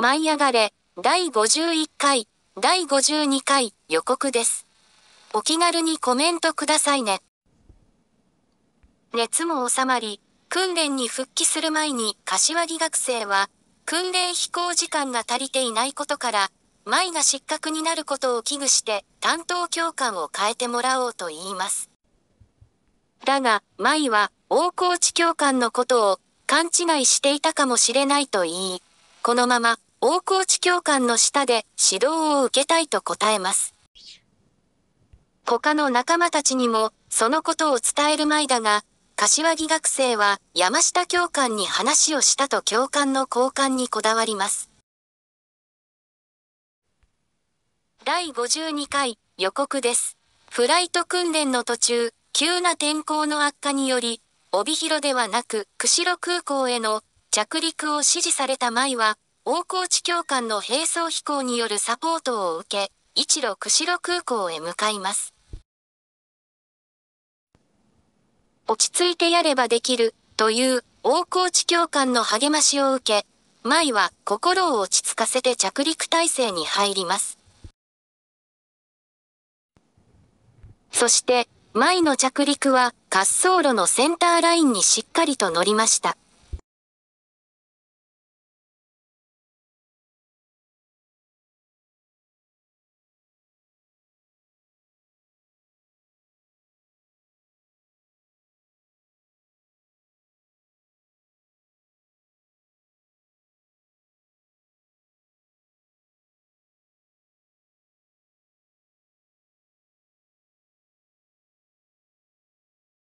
舞い上がれ、第51回、第52回予告です。お気軽にコメントくださいね。熱も収まり、訓練に復帰する前に柏木学生は、訓練飛行時間が足りていないことから、舞が失格になることを危惧して担当教官を変えてもらおうと言います。だが、舞は大河内教官のことを勘違いしていたかもしれないと言い、このまま大河内教官の下で指導を受けたいと答えます。他の仲間たちにも、そのことを伝える前だが、柏木学生は山下教官に話をしたと教官の交換にこだわります。第52回予告です。フライト訓練の途中、急な天候の悪化により、帯広ではなく釧路空港への着陸を指示された舞は、大河内教官の並走飛行によるサポートを受け、一路釧路空港へ向かいます。落ち着いてやればできる、という大河内教官の励ましを受け、舞は心を落ち着かせて着陸態勢に入ります。そして、舞の着陸は滑走路のセンターラインにしっかりと乗りました。